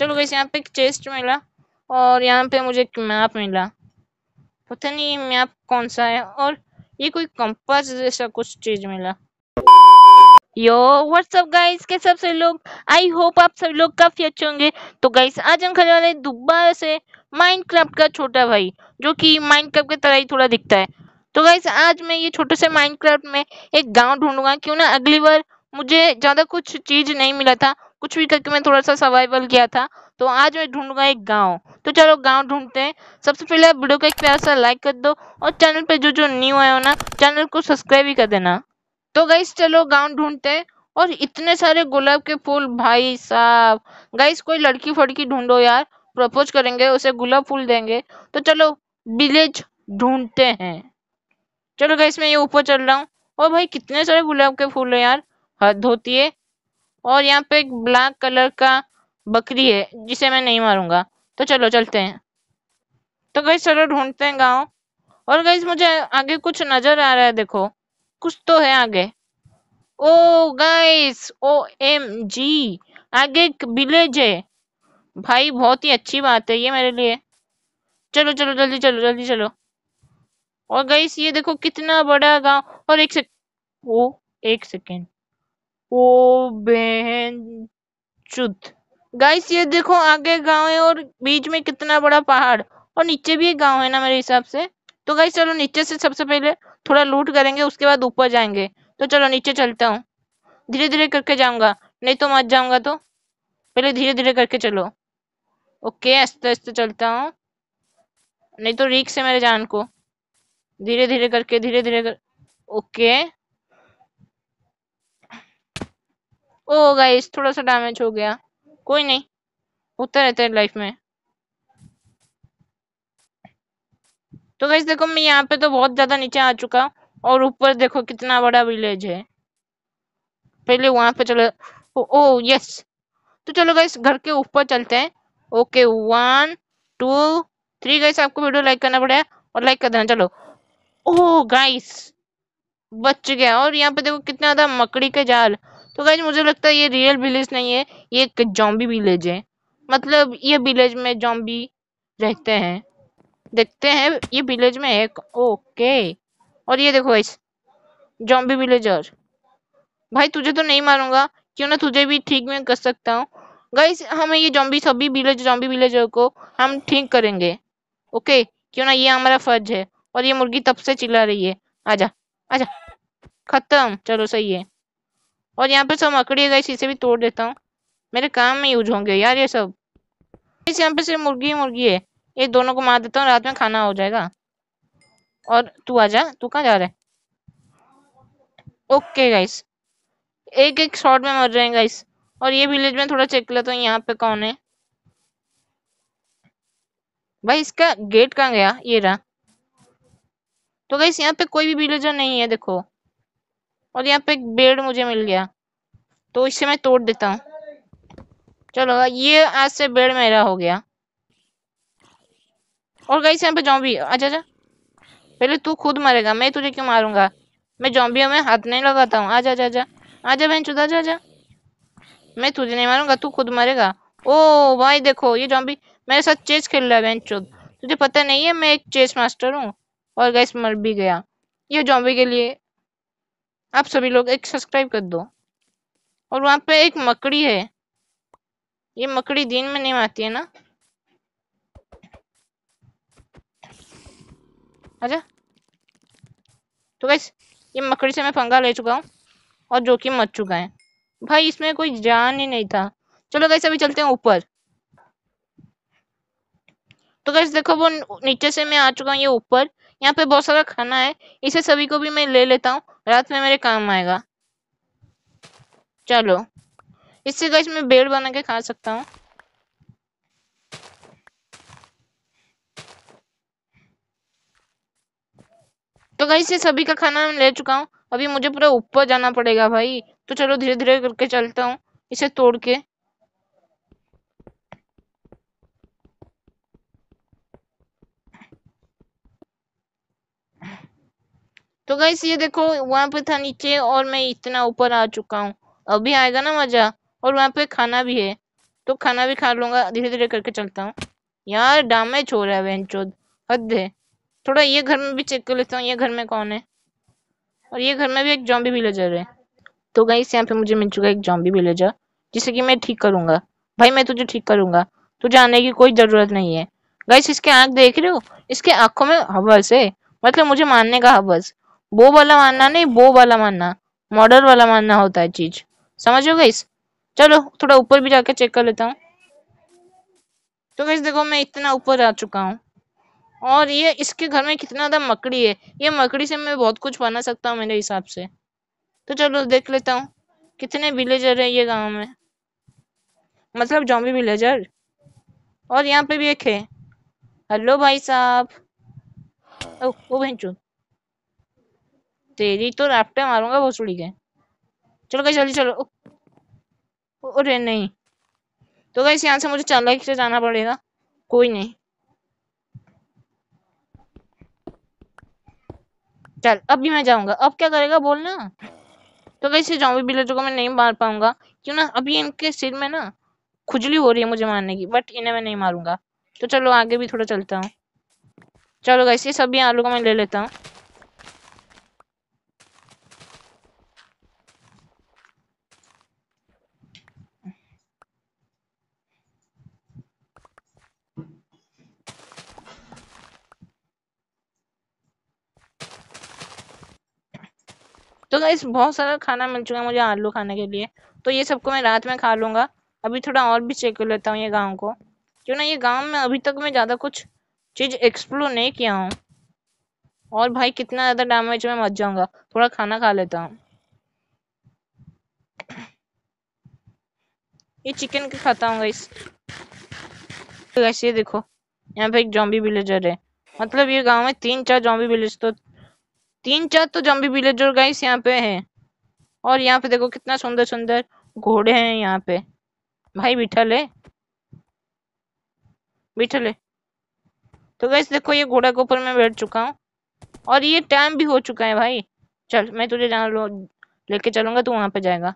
चलो वैसे यहाँ पे एक चेस्ट मिला और यहाँ पे मुझे एक मैप मिला पता नहीं ये मैप कौन सा है और ये कोई कंपास जैसा कुछ चीज मिला यो व्हाट्सअप गाइस के सबसे लोग आई होप आप सब लोग काफी अच्छे होंगे तो गाइस आज हम खेलने वाले दोबारा से माइनक्राफ्ट का छोटा भाई जो कि माइनक्राफ्ट की तरह ही थोड़ा दिखता है तो गाइस आज मैं ये छोटे से माइनक्राफ्ट में एक गांव ढूंढूंगा क्यों ना अगली बार मुझे ज्यादा कुछ चीज नहीं मिला था कुछ भी करके मैं थोड़ा सा सर्वाइवल किया था तो आज मैं ढूंढूंगा एक गांव तो चलो गांव ढूंढते हैं सबसे पहले आप वीडियो को एक प्यार सा लाइक कर दो और चैनल पे जो जो न्यू आए हो ना चैनल को सब्सक्राइब भी कर देना तो गाइस चलो गाँव ढूंढते हैं और इतने सारे गुलाब के फूल भाई साहब गाइस कोई लड़की फड़की ढूंढो यार प्रपोज करेंगे उसे गुलाब फूल देंगे तो चलो विलेज ढूंढते हैं चलो गाइस मैं ये ऊपर चल रहा हूँ और भाई कितने सारे गुलाब के फूल है यार हद होती है और यहाँ पे एक ब्लैक कलर का बकरी है जिसे मैं नहीं मारूंगा तो चलो चलते हैं तो गई चलो ढूंढते हैं गाँव और गई मुझे आगे कुछ नजर आ रहा है देखो कुछ तो है आगे ओ गाइस ओ एम जी आगे एक विलेज है भाई बहुत ही अच्छी बात है ये मेरे लिए चलो चलो जल्दी चलो जल्दी चलो और गई ये देखो कितना बड़ा गांव और एक सेक ओ एक सेकेंड ओ बहन चुत गाइस ये देखो आगे गांव है और बीच में कितना बड़ा पहाड़ और नीचे भी एक गांव है ना मेरे हिसाब से तो गाइस चलो नीचे से सबसे पहले थोड़ा लूट करेंगे उसके बाद ऊपर जाएंगे तो चलो नीचे चलता हूँ धीरे धीरे करके जाऊंगा नहीं तो मत जाऊंगा तो पहले धीरे धीरे करके चलो ओके आस्ते आस्ते चलता हूँ नहीं तो रिक्स है मेरे जान को धीरे धीरे करके धीरे धीरे कर ओके ओ गाइस थोड़ा सा डैमेज हो गया कोई नहीं होता रहता है लाइफ में तो गाइस देखो मैं यहाँ पे तो बहुत ज्यादा नीचे आ चुका और ऊपर देखो कितना बड़ा विलेज है पहले वहां पे चलो ओ, ओ यस तो चलो गाइस घर के ऊपर चलते हैं okay one two three guys आपको वीडियो लाइक करना पड़ेगा और लाइक कर देना चलो ओ गाइस बच गया और यहाँ पे देखो कितना ज्यादा मकड़ी के जाल तो गाइज मुझे लगता है ये रियल विलेज नहीं है ये एक जॉम्बी विलेज है मतलब ये विलेज में जॉम्बी रहते हैं देखते हैं ये विलेज में एक ओके और ये देखो इस जॉम्बी विलेजर भाई तुझे तो नहीं मारूंगा क्यों ना तुझे भी ठीक में कर सकता हूँ गाइज हमें ये जॉम्बी सभी विलेज जॉम्बी विलेजर को हम ठीक करेंगे ओके क्यों ना ये हमारा फर्ज है और ये मुर्गी तब से चिल्ला रही है आजा आजा खत्म चलो सही है और यहाँ पर सब मकड़ी है इसे भी तोड़ देता हूँ मेरे काम में यूज होंगे यार ये सब इस यहाँ पे सिर्फ मुर्गी ही मुर्गी है ये दोनों को मार देता हूँ रात में खाना हो जाएगा और तू आ जा तू कहाँ जा रहा है ओके गाइस एक एक शॉट में मर रहे हैं गाइस और ये विलेज में थोड़ा चेक लेता हूँ यहाँ पे कौन है भाई इसका गेट कहाँ गया ये रहा तो गाइस यहाँ पे कोई भी विलेजर नहीं है देखो और यहाँ पे एक बेड मुझे मिल गया तो इसे मैं तोड़ देता हूँ चलो ये आज से बेड मेरा हो गया और गई यहाँ पे जॉम्बी अच्छा अच्छा पहले तू खुद मरेगा मैं तुझे क्यों मारूंगा मैं जॉम्बियों में हाथ नहीं लगाता हूँ आजा जा जा आजा बहन चुदा जा जा मैं तुझे नहीं मारूंगा तू खुद मरेगा ओ भाई देखो ये जॉम्बी मेरे साथ चेस खेल रहा है बहन चुद तुझे पता नहीं है मैं एक चेस मास्टर हूँ और गैस मर भी गया ये जॉम्बी के लिए आप सभी लोग एक सब्सक्राइब कर दो और वहां पे एक मकड़ी है ये मकड़ी दिन में नहीं आती है ना अच्छा तो गैस ये मकड़ी से मैं पंगा ले चुका हूँ और जो कि मच चुका है भाई इसमें कोई जान ही नहीं था चलो गैस अभी चलते हैं ऊपर तो गैस देखो वो नीचे से मैं आ चुका हूँ ये ऊपर यहाँ पे बहुत सारा खाना है इसे सभी को भी मैं ले लेता हूँ रात में मेरे काम आएगा चलो इससे गैस मैं बेड बना के खा सकता हूँ तो गैस ये सभी का खाना मैं ले चुका हूँ अभी मुझे पूरा ऊपर जाना पड़ेगा भाई तो चलो धीरे धीरे करके चलता हूँ इसे तोड़ के तो गाइस ये देखो वहां पे था नीचे और मैं इतना ऊपर आ चुका हूँ अभी आएगा ना मजा और वहां पे खाना भी है तो खाना भी खा लूंगा धीरे धीरे करके चलता हूँ यार डैमेज हो रहा है बहन चोद हद है थोड़ा ये घर में भी चेक कर लेता हूँ ये घर में कौन है और ये घर में भी एक जॉम्बी विलेजर है तो गाइस यहाँ पे मुझे मिल चुका है एक जॉम्बी विलेजर जिसे कि मैं ठीक करूंगा भाई मैं तुझे ठीक करूंगा तुझे आने की कोई ज़रूरत नहीं है गाइस इसके आँख देख रहे हो इसके आंखों में हवस है मतलब मुझे मानने का हवस वो वाला मानना नहीं वो वाला मानना मॉडल वाला मानना होता है चीज समझ हो गई चलो थोड़ा ऊपर भी जाके चेक कर लेता हूँ तो गई देखो मैं इतना ऊपर आ चुका हूँ और ये इसके घर में कितना ज़्यादा मकड़ी है ये मकड़ी से मैं बहुत कुछ बना सकता हूँ मेरे हिसाब से तो चलो देख लेता हूँ कितने विलेजर है ये गाँव में मतलब जॉम्बी विलेजर और यहाँ पे भी एक है हेलो भाई साहब ओ वो भैंचू तेरी तो राफ्टे मारूंगा उड़ी के चलो गई जल्दी चलो अरे नहीं तो गई यहाँ से मुझे रहा से जाना पड़ेगा कोई नहीं चल अब भी मैं जाऊंगा अब क्या करेगा बोलना तो कैसे जाऊंगी बिलेटों को मैं नहीं मार पाऊंगा क्यों ना अभी इनके सिर में ना खुजली हो रही है मुझे मारने की बट इन्हें मैं नहीं मारूंगा तो चलो आगे भी थोड़ा चलता हूँ चलो वैसे सभी आलू को मैं ले लेता हूँ तो गाइस बहुत सारा खाना मिल चुका है मुझे आलू खाने के लिए तो ये सबको मैं रात में खा लूँगा अभी थोड़ा और भी चेक कर लेता हूँ ये गाँव को क्यों ना ये गाँव में अभी तक मैं ज़्यादा कुछ चीज़ एक्सप्लोर नहीं किया हूँ और भाई कितना ज़्यादा डैमेज में मच जाऊँगा थोड़ा खाना खा लेता हूँ ये चिकन के खाता हूँ गाइस तो ये देखो यहाँ पे एक जॉम्बी विलेजर है मतलब ये गांव में तीन चार जॉम्बी विलेज तो तीन चार तो जम्बी विलेजर गाइस यहाँ पे है और यहाँ पे देखो कितना सुंदर सुंदर घोड़े हैं यहाँ पे भाई बिठल है बिठल है तो गैस देखो ये घोड़ा के ऊपर मैं बैठ चुका हूँ और ये टाइम भी हो चुका है भाई चल मैं तुझे जान लो लेके चलूंगा तू वहां पे जाएगा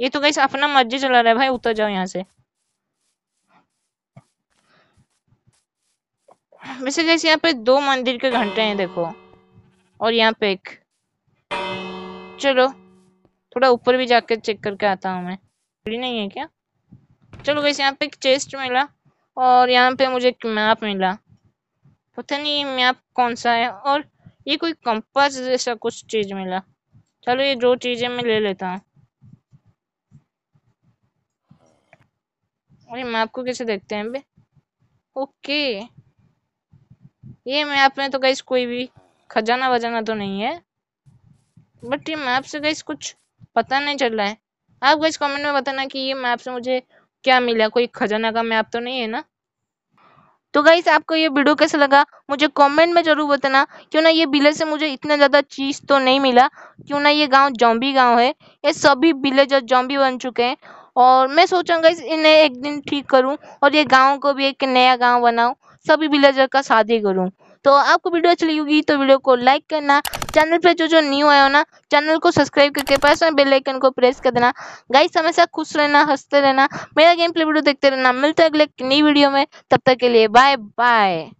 ये तो गैस अपना मर्जी चला रहा है भाई उतर जाओ यहाँ से वैसे गैस यहाँ पे दो मंदिर के घंटे हैं देखो और यहाँ पे एक चलो थोड़ा ऊपर भी जाकर चेक करके आता हूँ मैं नहीं है क्या चलो वैसे यहाँ पे एक चेस्ट मिला और यहाँ पे मुझे एक मैप मिला पता नहीं ये मैप कौन सा है और ये कोई कंपास जैसा कुछ चीज मिला चलो ये दो चीजें मैं ले लेता हूँ अरे मैप को कैसे देखते हैं बे ओके ये मैप में तो कैसे कोई भी खजाना वजाना तो नहीं है बट ये मैप से गई कुछ पता नहीं चल रहा है आप गई कमेंट में बताना कि ये मैप से मुझे क्या मिला कोई खजाना का मैप तो नहीं है ना तो गाइस आपको ये वीडियो कैसा लगा मुझे कमेंट में जरूर बताना क्यों ना ये विलेज से मुझे इतना ज़्यादा चीज़ तो नहीं मिला क्यों ना ये गांव जॉम्बी गांव है ये सभी विलेज और जॉम्बी बन चुके हैं और मैं सोचा इस इन्हें एक दिन ठीक करूं और ये गांव को भी एक नया गांव बनाऊं सभी विलेजर का शादी करूं तो आपको वीडियो अच्छी लगी होगी तो वीडियो को लाइक करना चैनल पे जो जो न्यू आया हो ना चैनल को सब्सक्राइब करके पास में बेल आइकन को प्रेस कर देना गाइस हमेशा खुश रहना हंसते रहना मेरा गेम प्ले वीडियो देखते रहना मिलते हैं अगले नई वीडियो में तब तक के लिए बाय बाय